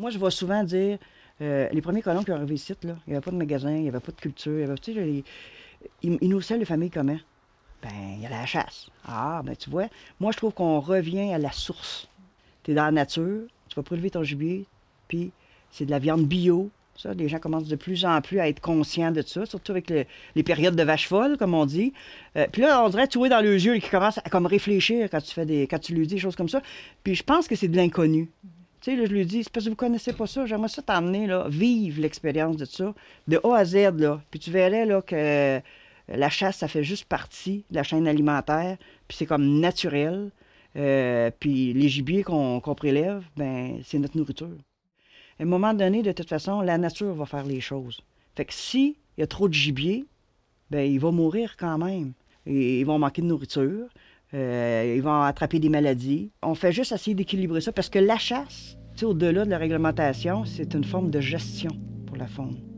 moi, je vois souvent dire, euh, les premiers colons qui ont arrivé ici, il n'y avait pas de magasin, il n'y avait pas de culture, il ils, ils, les familles comment? Ben, il y a la chasse. Ah, ben tu vois, moi, je trouve qu'on revient à la source. Tu es dans la nature, tu vas prélever ton gibier, puis c'est de la viande bio. Ça, les gens commencent de plus en plus à être conscients de ça, surtout avec les périodes de vache folle, comme on dit. Euh, puis là, on dirait, tu est dans leurs yeux, qui commencent à comme réfléchir quand tu fais des, quand tu lui dis des choses comme ça. Puis je pense que c'est de l'inconnu. Tu sais, je lui dis, c'est parce que vous connaissez pas ça, j'aimerais ça t'emmener, là, vivre l'expérience de ça, de A à Z, là. Puis tu verrais, là, que la chasse, ça fait juste partie de la chaîne alimentaire, puis c'est comme naturel. Euh, puis les gibiers qu'on prélève, ben c'est notre nourriture. À un moment donné, de toute façon, la nature va faire les choses. Fait que s'il y a trop de gibier, ben il va mourir quand même. Et ils vont manquer de nourriture. Euh, ils vont attraper des maladies. On fait juste essayer d'équilibrer ça parce que la chasse, au-delà de la réglementation, c'est une forme de gestion pour la faune.